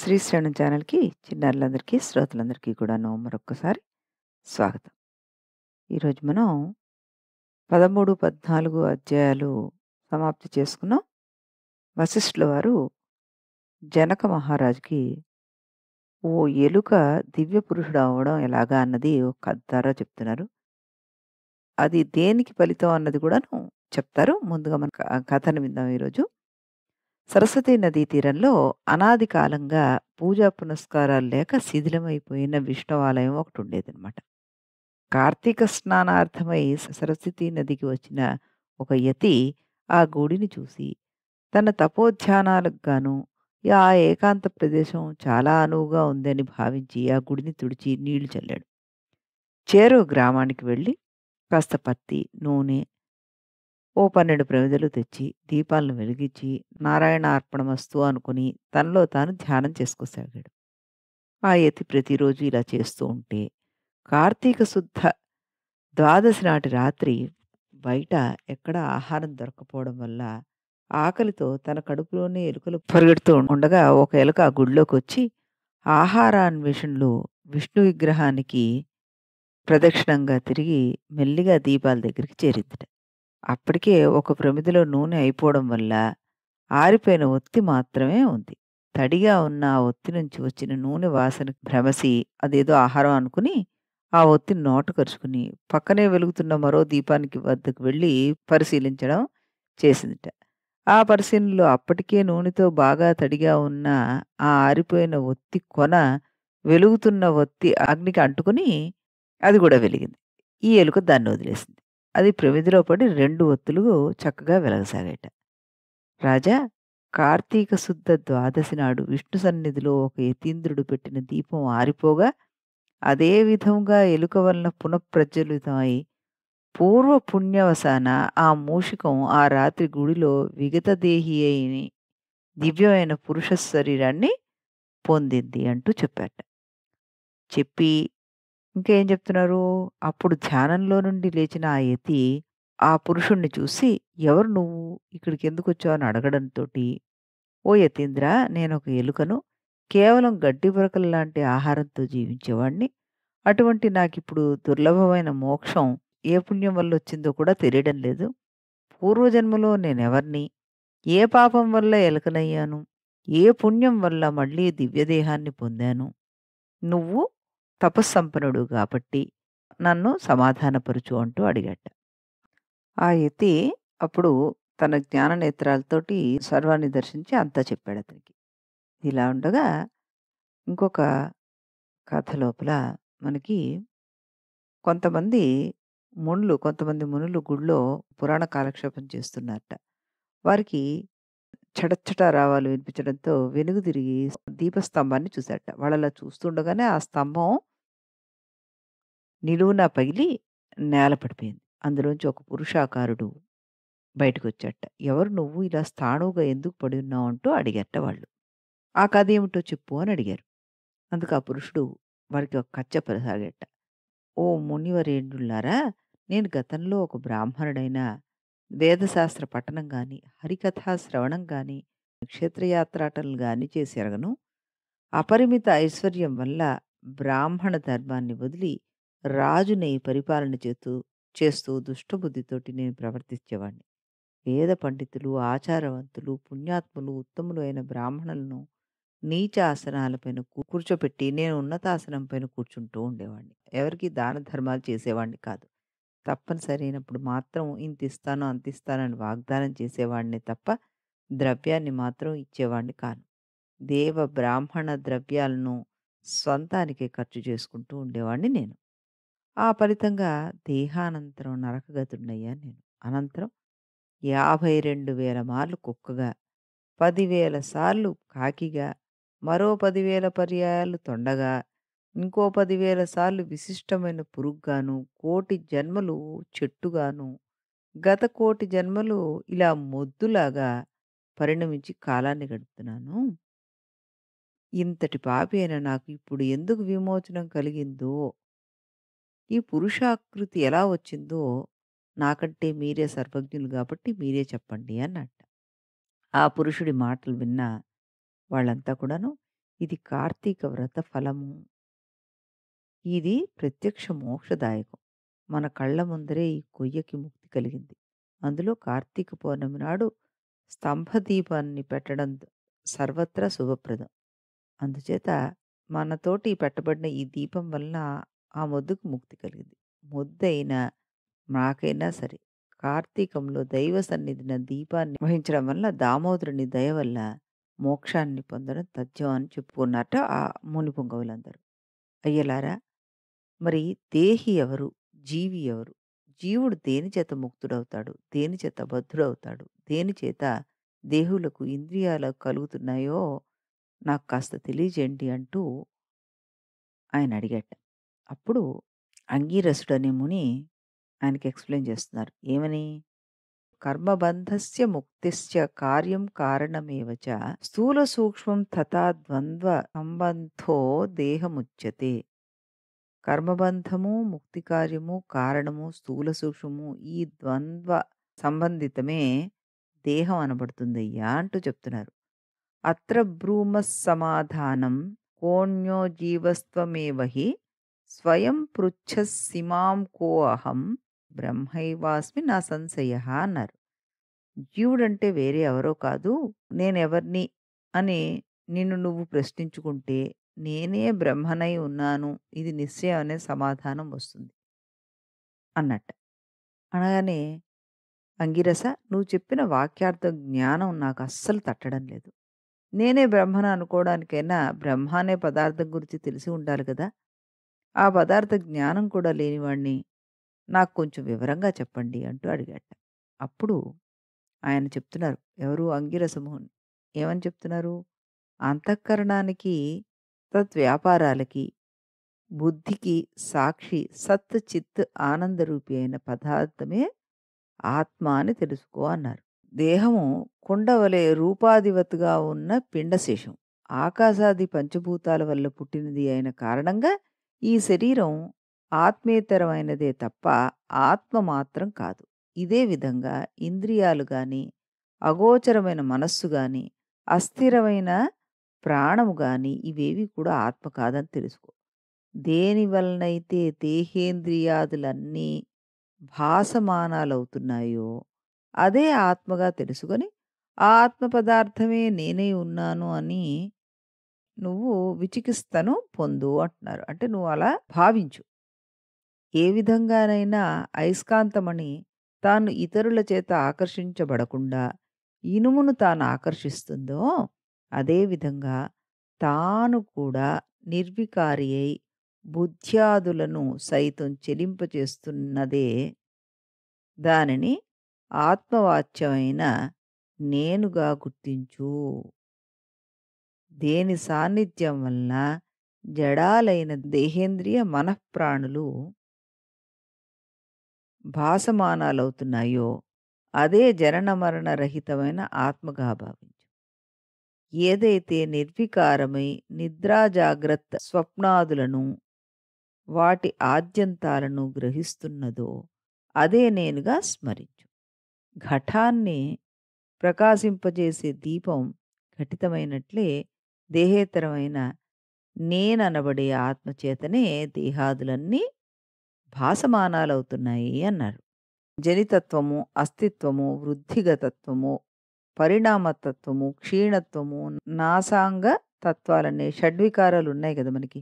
శ్రీశ్రేణు ఛానల్కి చిన్నారులందరికీ శ్రోతలందరికీ కూడాను మరొక్కసారి స్వాగతం ఈరోజు మనం పదమూడు పద్నాలుగు అధ్యాయాలు సమాప్తి చేసుకున్నాం వశిష్ఠుల వారు జనక మహారాజుకి ఓ ఎలుక దివ్య పురుషుడు అవ్వడం ఎలాగా అన్నది ఒక కద్దారా చెప్తున్నారు అది దేనికి ఫలితం అన్నది కూడాను చెప్తారు ముందుగా మన కథను విందాం ఈరోజు సరస్వతీ నదీ తీరంలో అనాది కాలంగా పూజా పునస్కారాలు లేక శిథిలమైపోయిన ఆలయం ఒకటి ఉండేదనమాట కార్తీక స్నానార్థమై సరస్వతీ నదికి వచ్చిన ఒక యతి ఆ గుడిని చూసి తన తపోధ్యానాలకు గాను ఆ ఏకాంత ప్రదేశం చాలా అనువుగా ఉందని భావించి ఆ గుడిని తుడిచి నీళ్లు చల్లాడు చేరో గ్రామానికి వెళ్ళి కాస్త పత్తి నూనె ఓ పన్నెండు ప్రమిదలు తెచ్చి దీపాలను వెలిగించి నారాయణ వస్తు అనుకుని తనలో తాను ధ్యానం చేసుకోసాగాడు ఆ యతి ప్రతిరోజు ఇలా చేస్తూ ఉంటే కార్తీక శుద్ధ ద్వాదశి నాటి రాత్రి బయట ఎక్కడ ఆహారం దొరకపోవడం వల్ల ఆకలితో తన కడుపులోనే ఎలుకలు పరిగెడుతూ ఉండగా ఒక ఎలుక ఆ గుడిలోకి వచ్చి ఆహారాన్వేషణలో విష్ణు విగ్రహానికి ప్రదక్షిణంగా తిరిగి మెల్లిగా దీపాల దగ్గరికి చేరిందిట అప్పటికే ఒక ప్రమిదిలో నూనె అయిపోవడం వల్ల ఆరిపోయిన ఒత్తి మాత్రమే ఉంది తడిగా ఉన్న ఆ ఒత్తి నుంచి వచ్చిన నూనె వాసన భ్రమసి అదేదో ఆహారం అనుకుని ఆ ఒత్తిని కరుచుకుని పక్కనే వెలుగుతున్న మరో దీపానికి వద్దకు వెళ్ళి పరిశీలించడం చేసిందిట ఆ పరిశీలనలో అప్పటికే నూనెతో బాగా తడిగా ఉన్న ఆ ఆరిపోయిన ఒత్తి కొన వెలుగుతున్న ఒత్తి అగ్నికి అంటుకుని అది కూడా వెలిగింది ఈ ఎలుక దాన్ని వదిలేసింది అది ప్రవిధిలో పడి రెండు ఒత్తులు చక్కగా వెలగసాగాట రాజా కార్తీక శుద్ధ ద్వాదశి నాడు విష్ణు సన్నిధిలో ఒక యతీంద్రుడు పెట్టిన దీపం ఆరిపోగా అదే విధంగా ఎలుక వలన పునఃప్రజ్వలితమై పూర్వ పుణ్యవసాన ఆ మూషికం ఆ రాత్రి గుడిలో విగతదేహి అయిన దివ్యమైన పురుష శరీరాన్ని పొందింది అంటూ చెప్పాట చెప్పి ఇంకేం చెప్తున్నారు అప్పుడు ధ్యానంలో నుండి లేచిన ఆ యతి ఆ పురుషుణ్ణి చూసి ఎవరు నువ్వు ఇక్కడికి ఎందుకు వచ్చావు అని అడగడంతో ఓ యతీంద్ర నేను ఒక ఎలుకను కేవలం గడ్డి బురకలు లాంటి ఆహారంతో జీవించేవాణ్ణి అటువంటి నాకు ఇప్పుడు దుర్లభమైన మోక్షం ఏ పుణ్యం వల్ల వచ్చిందో కూడా తెలియడం లేదు పూర్వజన్మలో నేనెవర్ని ఏ పాపం వల్ల ఎలకనయ్యాను ఏ పుణ్యం వల్ల మళ్ళీ దివ్యదేహాన్ని పొందాను నువ్వు తపస్సంపన్నుడు కాబట్టి నన్ను సమాధానపరుచు అంటూ అడిగాట ఆ యతి అప్పుడు తన జ్ఞాన నేత్రాలతోటి సర్వాన్ని దర్శించి అంతా చెప్పాడు అతనికి ఇలా ఉండగా ఇంకొక కథ లోపల మనకి కొంతమంది మునులు కొంతమంది మునులు గుళ్ళో పురాణ కాలక్షేపం చేస్తున్నారట వారికి చడచ్చట రావాలు వినిపించడంతో వెనుగు తిరిగి దీపస్తంభాన్ని చూశాట వాళ్ళలా చూస్తుండగానే ఆ స్తంభం నిలువున పగిలి నేల పడిపోయింది అందులోంచి ఒక పురుషాకారుడు బయటకు వచ్చాట ఎవరు నువ్వు ఇలా స్థాణువుగా ఎందుకు పడి ఉన్నావు అంటూ అడిగట వాళ్ళు ఆ కథ ఏమిటో చెప్పు అని అడిగారు అందుకు ఆ పురుషుడు వారికి ఒక కచ్చ పెరసాగట ఓ మునివరేండులారా నేను గతంలో ఒక బ్రాహ్మణుడైన వేదశాస్త్ర పఠనం కానీ హరికథా శ్రవణం కానీ నక్షత్రయాత్రాటలు కానీ ఎరగను అపరిమిత ఐశ్వర్యం వల్ల బ్రాహ్మణ ధర్మాన్ని వదిలి రాజుని పరిపాలన చేస్తూ చేస్తూ దుష్టబుద్ధితోటి నేను ప్రవర్తించేవాడిని వేద పండితులు ఆచారవంతులు పుణ్యాత్ములు ఉత్తములు అయిన బ్రాహ్మణులను నీచ ఆసనాలపైన కూర్చోపెట్టి నేను ఉన్నతాసనం పైన కూర్చుంటూ ఉండేవాడిని ఎవరికి దాన ధర్మాలు చేసేవాడిని కాదు అయినప్పుడు మాత్రం ఇంత ఇస్తాను అంత ఇస్తానని వాగ్దానం చేసేవాడిని తప్ప ద్రవ్యాన్ని మాత్రం ఇచ్చేవాడిని కాను దేవ బ్రాహ్మణ ద్రవ్యాలను స్వంతానికే ఖర్చు చేసుకుంటూ ఉండేవాడిని నేను ఆ ఫలితంగా దేహానంతరం నరకగతుడినయ్యా నేను అనంతరం యాభై రెండు వేల మార్లు కుక్కగా పదివేల సార్లు కాకిగా మరో పదివేల పర్యాయాలు తొండగా ఇంకో పదివేల సార్లు విశిష్టమైన పురుగుగాను కోటి జన్మలు చెట్టుగాను గత కోటి జన్మలు ఇలా మొద్దులాగా పరిణమించి కాలాన్ని గడుపుతున్నాను ఇంతటి పాపి అయిన నాకు ఇప్పుడు ఎందుకు విమోచనం కలిగిందో ఈ పురుషాకృతి ఎలా వచ్చిందో నాకంటే మీరే సర్వజ్ఞులు కాబట్టి మీరే చెప్పండి అన్నట్ట ఆ పురుషుడి మాటలు విన్న వాళ్ళంతా కూడాను ఇది కార్తీక వ్రత ఫలము ఇది ప్రత్యక్ష మోక్షదాయకం మన కళ్ళ ముందరే ఈ కొయ్యకి ముక్తి కలిగింది అందులో కార్తీక పౌర్ణమి నాడు స్తంభ దీపాన్ని పెట్టడం సర్వత్రా శుభప్రదం అందుచేత మనతోటి పెట్టబడిన ఈ దీపం వలన ఆ మొద్దుకు ముక్తి కలిగింది ముద్దైనా మాకైనా సరే కార్తీకంలో దైవ సన్నిధిన దీపాన్ని వహించడం వల్ల దామోదరుని దయ వల్ల మోక్షాన్ని పొందడం తథ్యం అని చెప్పుకున్నట్ట ఆ ముని పొంగవులందరూ అయ్యలారా మరి దేహి ఎవరు జీవి ఎవరు జీవుడు దేని చేత ముక్తుడవుతాడు దేని చేత బద్ధుడవుతాడు దేని చేత దేహులకు ఇంద్రియాలు కలుగుతున్నాయో నాకు కాస్త తెలియజేయండి అంటూ ఆయన అడిగట అప్పుడు అంగీరసుడు అనే ముని ఆయనకి ఎక్స్ప్లెయిన్ చేస్తున్నారు ఏమని కర్మబంధస్య ముక్తిశ్చ కార్యం కారణమేవచ స్థూల సూక్ష్మం తథా ద్వంద్వ సంబంధో దేహముచ్యతే కర్మబంధము ముక్తి కార్యము కారణము స్థూల సూక్ష్మము ఈ ద్వంద్వ సంబంధితమే దేహం అనబడుతుందయ్యా అంటూ చెప్తున్నారు అత్ర భ్రూమ సమాధానం కోణ్యో జీవస్వమేవహి స్వయం సిమాం కో అహం బ్రహ్మైవాస్మి నా సంశయ అన్నారు జీవుడంటే వేరే ఎవరో కాదు నేనెవర్ని అని నిన్ను నువ్వు ప్రశ్నించుకుంటే నేనే బ్రహ్మనై ఉన్నాను ఇది నిశ్చయం అనే సమాధానం వస్తుంది అన్నట్ట అనగానే అంగిరస నువ్వు చెప్పిన వాక్యార్థ జ్ఞానం నాకు అస్సలు తట్టడం లేదు నేనే బ్రహ్మను అనుకోవడానికైనా బ్రహ్మ అనే పదార్థం గురించి తెలిసి ఉండాలి కదా ఆ పదార్థ జ్ఞానం కూడా లేనివాణ్ణి నాకు కొంచెం వివరంగా చెప్పండి అంటూ అడిగాట అప్పుడు ఆయన చెప్తున్నారు ఎవరు అంగిరసమోహన్ ఏమని చెప్తున్నారు అంతఃకరణానికి తద్వ్యాపారాలకి బుద్ధికి సాక్షి సత్ చిత్ ఆనందరూపి అయిన పదార్థమే ఆత్మ అని తెలుసుకో అన్నారు దేహము కుండవలే రూపాధివత్గా ఉన్న పిండశేషం ఆకాశాది పంచభూతాల వల్ల పుట్టినది అయిన కారణంగా ఈ శరీరం ఆత్మేతరమైనదే తప్ప ఆత్మ మాత్రం కాదు ఇదే విధంగా ఇంద్రియాలు కానీ అగోచరమైన మనస్సు కానీ అస్థిరమైన ప్రాణము కానీ ఇవేవి కూడా ఆత్మ కాదని తెలుసుకో దేని వలనైతే దేహేంద్రియాదులన్నీ భాసమానాలవుతున్నాయో అదే ఆత్మగా తెలుసుకొని ఆ ఆత్మ పదార్థమే నేనే ఉన్నాను అని నువ్వు విచికిత్సను పొందు అంటున్నారు అంటే నువ్వు అలా భావించు ఏ విధంగానైనా అయస్కాంతమణి తాను ఇతరుల చేత ఆకర్షించబడకుండా ఇనుమును తాను ఆకర్షిస్తుందో అదేవిధంగా తాను కూడా నిర్వికారి అయి బుద్ధ్యాదులను సైతం చెలింపచేస్తున్నదే దానిని ఆత్మవాచ్యమైన నేనుగా గుర్తించు దేని సాన్నిధ్యం వలన జడాలైన దేహేంద్రియ మనఃప్రాణులు భాసమానాలవుతున్నాయో అదే జనన మరణ రహితమైన ఆత్మగా భావించు ఏదైతే నిర్వికారమై నిద్రాజాగ్రత్త స్వప్నాదులను వాటి ఆద్యంతాలను గ్రహిస్తున్నదో అదే నేనుగా స్మరించు ఘటాన్ని ప్రకాశింపజేసే దీపం ఘటితమైనట్లే దేహేతరమైన నేననబడే ఆత్మచేతనే దేహాదులన్నీ భాసమానాలవుతున్నాయి అన్నారు జనితత్వము అస్తిత్వము వృద్ధిగతత్వము పరిణామతత్వము క్షీణత్వము నాసాంగ తత్వాలనే షడ్వికారాలు ఉన్నాయి కదా మనకి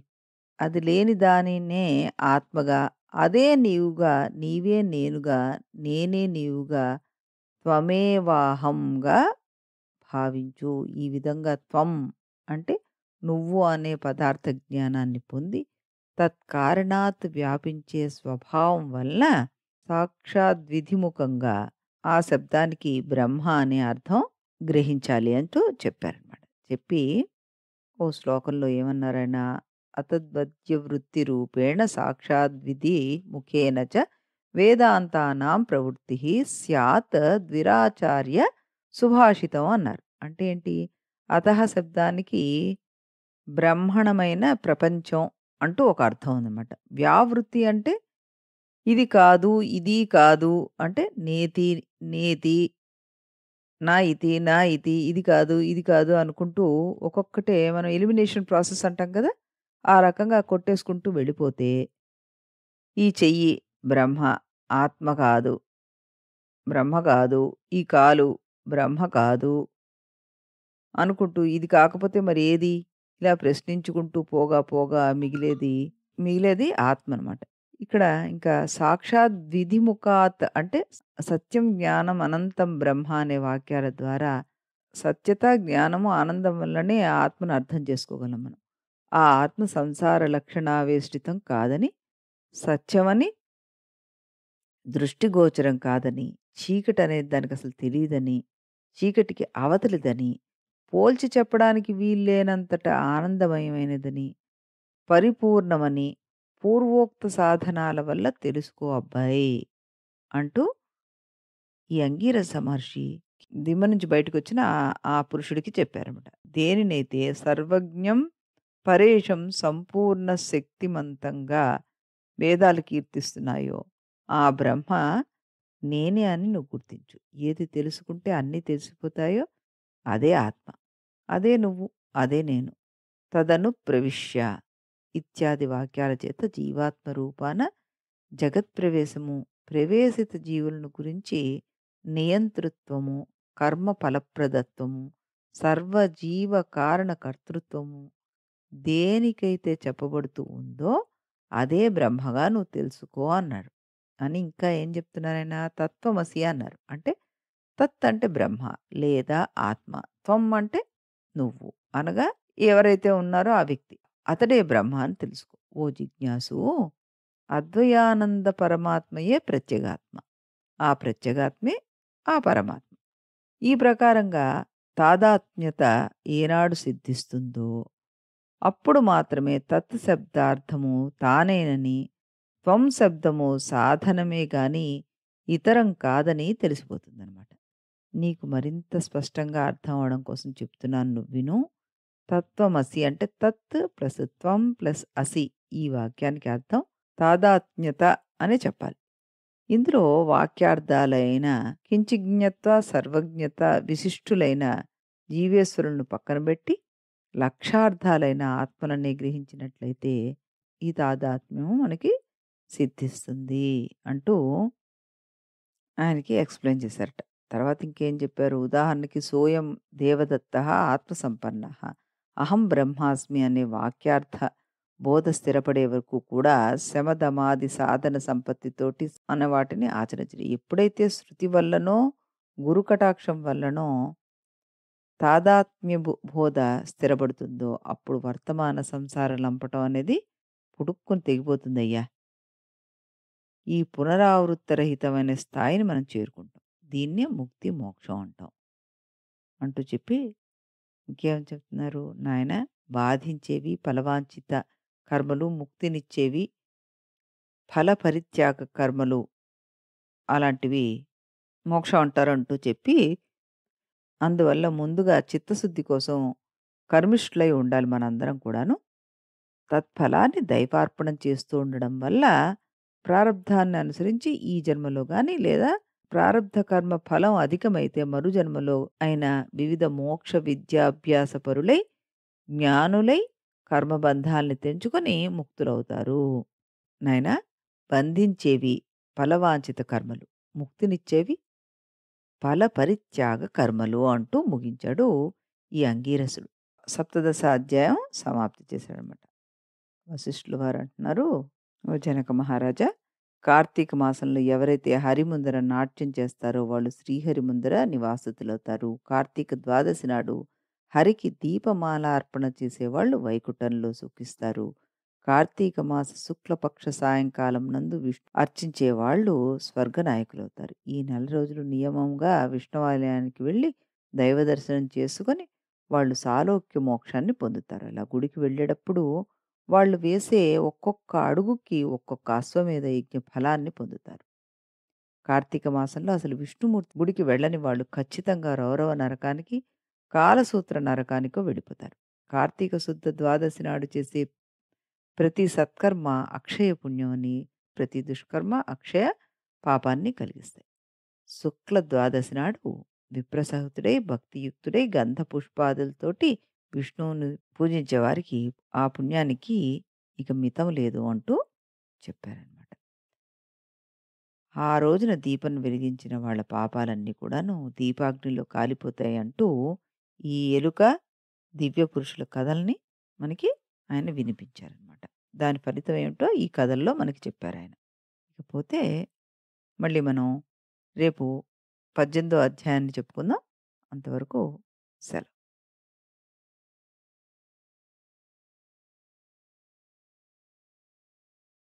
అది లేని దానినే ఆత్మగా అదే నీవుగా నీవే నేనుగా నేనే నీవుగా త్వమేవాహంగా భావించు ఈ విధంగా త్వం అంటే నువ్వు అనే పదార్థ జ్ఞానాన్ని పొంది తత్కారణాత్ వ్యాపించే స్వభావం వల్ల సాక్షాద్విధిముఖంగా ఆ శబ్దానికి బ్రహ్మ అనే అర్థం గ్రహించాలి అంటూ చెప్పారనమాట చెప్పి ఓ శ్లోకంలో ఏమన్నారైన అతద్వద్య వృత్తి రూపేణ సాక్షాద్విధి ముఖేన చ వేదాంతానాం ప్రవృత్తి స్యాత్ ద్విరాచార్య సుభాషితం అన్నారు అంటే ఏంటి అత శబ్దానికి బ్రహ్మణమైన ప్రపంచం అంటూ ఒక అర్థం ఉందన్నమాట వ్యావృత్తి అంటే ఇది కాదు ఇది కాదు అంటే నేతి నేతి నా ఇతి నా ఇతి ఇది కాదు ఇది కాదు అనుకుంటూ ఒక్కొక్కటే మనం ఎలిమినేషన్ ప్రాసెస్ అంటాం కదా ఆ రకంగా కొట్టేసుకుంటూ వెళ్ళిపోతే ఈ చెయ్యి బ్రహ్మ ఆత్మ కాదు బ్రహ్మ కాదు ఈ కాలు బ్రహ్మ కాదు అనుకుంటూ ఇది కాకపోతే మరి ఏది ఇలా ప్రశ్నించుకుంటూ పోగా పోగా మిగిలేది మిగిలేది ఆత్మ అనమాట ఇక్కడ ఇంకా సాక్షాత్ విధిముఖాత్ అంటే సత్యం జ్ఞానం అనంతం బ్రహ్మ అనే వాక్యాల ద్వారా సత్యత జ్ఞానము ఆనందం వల్లనే ఆత్మను అర్థం చేసుకోగలం మనం ఆ ఆత్మ సంసార లక్షణావేష్టితం కాదని సత్యమని దృష్టిగోచరం కాదని చీకటి అనేది దానికి అసలు తెలియదని చీకటికి అవతలిదని పోల్చి చెప్పడానికి వీల్లేనంతట ఆనందమయమైనదని పరిపూర్ణమని పూర్వోక్త సాధనాల వల్ల తెలుసుకో అబ్బాయి అంటూ ఈ అంగీరస మహర్షి దిమ్మ నుంచి బయటకు వచ్చిన ఆ పురుషుడికి చెప్పారన్నమాట దేనినైతే సర్వజ్ఞం పరేషం సంపూర్ణ శక్తిమంతంగా వేదాలు కీర్తిస్తున్నాయో ఆ బ్రహ్మ నేనే అని నువ్వు గుర్తించు ఏది తెలుసుకుంటే అన్నీ తెలిసిపోతాయో అదే ఆత్మ అదే నువ్వు అదే నేను తదను ప్రవిశ్య ఇత్యాది వాక్యాల చేత జీవాత్మ రూపాన జగత్ప్రవేశము ప్రవేశిత జీవులను గురించి నియంతృత్వము కర్మ ఫలప్రదత్వము సర్వజీవ కారణ కర్తృత్వము దేనికైతే చెప్పబడుతూ ఉందో అదే బ్రహ్మగా నువ్వు తెలుసుకో అన్నాడు అని ఇంకా ఏం చెప్తున్నారైనా తత్వమసి అన్నారు అంటే తత్ అంటే బ్రహ్మ లేదా ఆత్మ త్వం అంటే నువ్వు అనగా ఎవరైతే ఉన్నారో ఆ వ్యక్తి అతడే బ్రహ్మ అని తెలుసుకో ఓ జిజ్ఞాసు అద్వయానంద పరమాత్మయే ప్రత్యేగాత్మ ఆ ప్రత్యేగాత్మే ఆ పరమాత్మ ఈ ప్రకారంగా తాదాత్మ్యత ఏనాడు సిద్ధిస్తుందో అప్పుడు మాత్రమే తత్శబ్దార్థము తానేనని త్వం శబ్దము సాధనమే గాని ఇతరం కాదని తెలిసిపోతుందన్నమాట నీకు మరింత స్పష్టంగా అర్థం అవడం కోసం చెప్తున్నాను నువ్వు విను తత్వమసి అంటే తత్ ప్లస్ త్వం ప్లస్ అసి ఈ వాక్యానికి అర్థం తాదాత్మ్యత అని చెప్పాలి ఇందులో వాక్యార్థాలైన కించిజ్ఞత్వ సర్వజ్ఞత విశిష్టులైన జీవేశ్వరులను పక్కన పెట్టి లక్షార్థాలైన ఆత్మలన్నీ గ్రహించినట్లయితే ఈ తాదాత్మ్యం మనకి సిద్ధిస్తుంది అంటూ ఆయనకి ఎక్స్ప్లెయిన్ చేశారట తర్వాత ఇంకేం చెప్పారు ఉదాహరణకి సోయం దేవదత్త ఆత్మసంపన్న అహం బ్రహ్మాస్మి అనే వాక్యార్థ బోధ స్థిరపడే వరకు కూడా శమధమాది సాధన సంపత్తితోటి అన్న వాటిని ఆచరించడం ఎప్పుడైతే శృతి వల్లనో గురు కటాక్షం వల్లనో తాదాత్మ్య బోధ స్థిరపడుతుందో అప్పుడు వర్తమాన సంసార లంపటం అనేది పుడుక్కుని తెగిపోతుందయ్యా ఈ పునరావృత్తరహితమైన స్థాయిని మనం చేరుకుంటాం దీన్నే ముక్తి మోక్షం అంటాం అంటూ చెప్పి ఇంకేం చెప్తున్నారు నాయన బాధించేవి ఫలవాంఛిత కర్మలు ముక్తినిచ్చేవి ఫల పరిత్యాగ కర్మలు అలాంటివి మోక్షం అంటారంటూ చెప్పి అందువల్ల ముందుగా చిత్తశుద్ధి కోసం కర్మిష్ఠులై ఉండాలి మనందరం కూడాను తత్ఫలాన్ని దైవార్పణం చేస్తూ ఉండడం వల్ల ప్రారంధాన్ని అనుసరించి ఈ జన్మలో కానీ లేదా ప్రారంధ కర్మ ఫలం అధికమైతే మరుజన్మలో ఆయన వివిధ మోక్ష విద్యాభ్యాసపరులై జ్ఞానులై కర్మబంధాల్ని తెంచుకొని ముక్తులవుతారు నాయన బంధించేవి ఫలవాంఛిత కర్మలు ముక్తినిచ్చేవి ఫల పరిత్యాగ కర్మలు అంటూ ముగించాడు ఈ అంగీరసుడు సప్తదశ అధ్యాయం సమాప్తి చేశాడనమాట వశిష్ఠులు వారు అంటున్నారు జనక మహారాజా కార్తీక మాసంలో ఎవరైతే హరి ముందర నాట్యం చేస్తారో వాళ్ళు శ్రీహరి ముందర నివాసితులవుతారు కార్తీక ద్వాదశి నాడు హరికి దీపమాల అర్పణ చేసేవాళ్ళు వైకుఠంలో సుఖిస్తారు కార్తీక మాస శుక్లపక్ష సాయంకాలం నందు విష్ణు అర్చించేవాళ్ళు స్వర్గనాయకులవుతారు ఈ నెల రోజులు నియమంగా విష్ణువాలయానికి వెళ్ళి దైవ దర్శనం చేసుకొని వాళ్ళు సాలోక్య మోక్షాన్ని పొందుతారు అలా గుడికి వెళ్ళేటప్పుడు వాళ్ళు వేసే ఒక్కొక్క అడుగుకి ఒక్కొక్క అశ్వమేధ యజ్ఞ ఫలాన్ని పొందుతారు కార్తీక మాసంలో అసలు విష్ణుమూర్తి గుడికి వెళ్ళని వాళ్ళు ఖచ్చితంగా రౌరవ నరకానికి కాలసూత్ర నరకానికో వెళ్ళిపోతారు కార్తీక శుద్ధ ద్వాదశి నాడు చేసే ప్రతి సత్కర్మ అక్షయ పుణ్యాన్ని ప్రతి దుష్కర్మ అక్షయ పాపాన్ని కలిగిస్తాయి శుక్ల ద్వాదశి నాడు విప్రసహతుడై భక్తియుక్తుడై గంధ పుష్పాదులతోటి విష్ణువుని పూజించే వారికి ఆ పుణ్యానికి ఇక మితం లేదు అంటూ చెప్పారనమాట ఆ రోజున దీపం వెలిగించిన వాళ్ళ పాపాలన్నీ కూడాను దీపాగ్నిలో కాలిపోతాయి అంటూ ఈ ఎలుక దివ్య పురుషుల కథల్ని మనకి ఆయన వినిపించారనమాట దాని ఫలితం ఏమిటో ఈ కథల్లో మనకి చెప్పారు ఆయన ఇకపోతే మళ్ళీ మనం రేపు పద్దెనిమిదో అధ్యాయాన్ని చెప్పుకుందాం అంతవరకు సెలవు